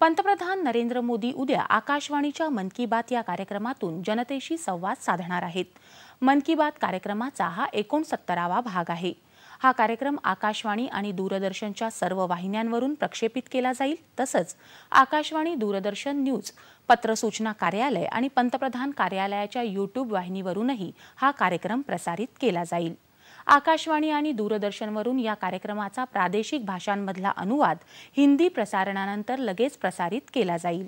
पंतप्रधान नरेंद्र मोदी उद्या आकाशवाणीच्या मन की बात या कार्यक्रमातून जनतेशी संवाद साधणार आहेत मन की बात कार्यक्रमाचा हा एकोणसत्तरावा भाग आहे हा कार्यक्रम आकाशवाणी आणि दूरदर्शनच्या सर्व वाहिन्यांवरून प्रक्षेपित केला जाईल तसंच आकाशवाणी दूरदर्शन न्यूज पत्रसूचना कार्यालय आणि पंतप्रधान कार्यालयाच्या यूट्यूब वाहिनीवरूनही हा कार्यक्रम प्रसारित केला जाईल आकाशवाणी आणि दूरदर्शनवरून या कार्यक्रमाचा प्रादेशिक भाषांमधला अनुवाद हिंदी प्रसारणानंतर लगेच प्रसारित केला जाईल